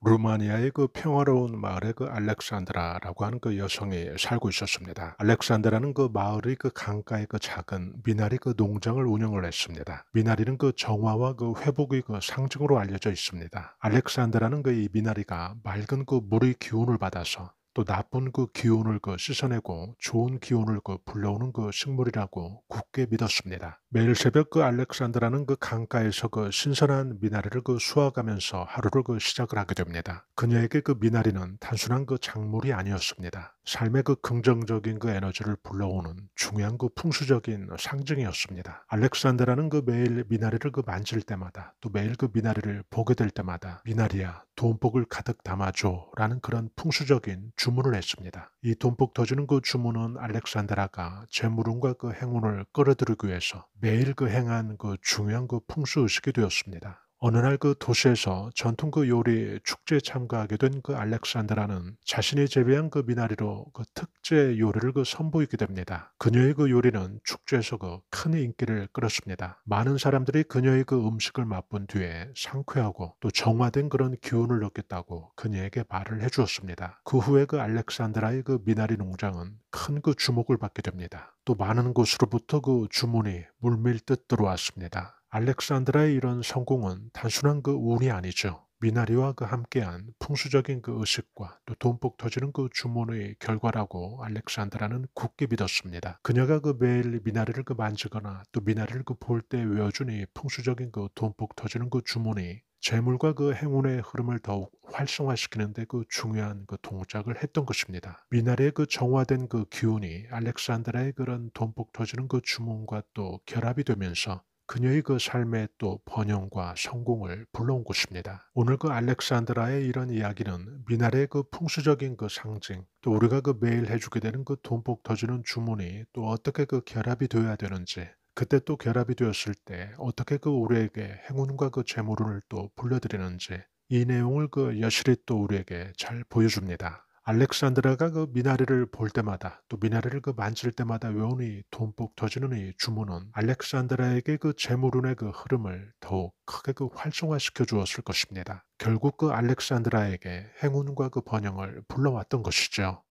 루마니아의 그 평화로운 마을에 그 알렉산드라라고 하는 그 여성이 살고 있었습니다. 알렉산드라는 그 마을의 그 강가에 그 작은 미나리 그 농장을 운영을 했습니다. 미나리는 그 정화와 그 회복의 그 상징으로 알려져 있습니다. 알렉산드라는 그 이 미나리가 맑은 그 물의 기운을 받아서 또 나쁜 그 기운을 그 씻어내고 좋은 기운을 그 불러오는 그 식물이라고 굳게 믿었습니다. 매일 새벽 그 알렉산드라는 그 강가에서 그 신선한 미나리를 그 수확하면서 하루를 그 시작을 하게 됩니다. 그녀에게 그 미나리는 단순한 그 작물이 아니었습니다. 삶의 그 긍정적인 그 에너지를 불러오는 중요한 그 풍수적인 상징이었습니다. 알렉산드라는 그 매일 미나리를 그 만질 때마다 또 매일 그 미나리를 보게 될 때마다 미나리야 돈복을 가득 담아줘라는 그런 풍수적인 주 주문을 했습니다. 이 돈폭 터지는 그 주문은 알렉산드라가 재물운과 그 행운을 끌어들이기 위해서 매일 그 행한 그 중요한 그 풍수 의식이 되었습니다. 어느 날 그 도시에서 전통 그 요리 축제에 참가하게 된 그 알렉산드라는 자신이 재배한 그 미나리로 그 특제 요리를 그 선보이게 됩니다. 그녀의 그 요리는 축제에서 그 큰 인기를 끌었습니다. 많은 사람들이 그녀의 그 음식을 맛본 뒤에 상쾌하고 또 정화된 그런 기운을 느꼈다고 그녀에게 말을 해주었습니다. 그 후에 그 알렉산드라의 그 미나리 농장은 큰 그 주목을 받게 됩니다. 또 많은 곳으로부터 그 주문이 물밀듯 들어왔습니다. 알렉산드라의 이런 성공은 단순한 그 운이 아니죠. 미나리와 그 함께한 풍수적인 그 의식과 또 돈복 터지는 그 주문의 결과라고 알렉산드라는 굳게 믿었습니다. 그녀가 그 매일 미나리를 그 만지거나 또 미나리를 그 볼 때 외워준 이 풍수적인 그 돈복 터지는 그 주문이 재물과 그 행운의 흐름을 더욱 활성화시키는데 그 중요한 그 동작을 했던 것입니다. 미나리의 그 정화된 그 기운이 알렉산드라의 그런 돈복 터지는 그 주문과 또 결합이 되면서 그녀의 그삶에또 번영과 성공을 불러온 것입니다. 오늘 그 알렉산드라의 이런 이야기는 미나의 리그 풍수적인 그 상징, 또 우리가 그 매일 해주게 되는 그돈복 터지는 주문이 또 어떻게 그 결합이 되어야 되는지, 그때 또 결합이 되었을 때 어떻게 그 우리에게 행운과 그 재물을 또 불러드리는지 이 내용을 그 여실히 또 우리에게 잘 보여줍니다. 알렉산드라가 그 미나리를 볼 때마다 또 미나리를 그 만질 때마다 외운이 돈복 터지는 이 주문은 알렉산드라에게 그 재물운의 그 흐름을 더욱 크게 그 활성화시켜 주었을 것입니다. 결국 그 알렉산드라에게 행운과 그 번영을 불러왔던 것이죠.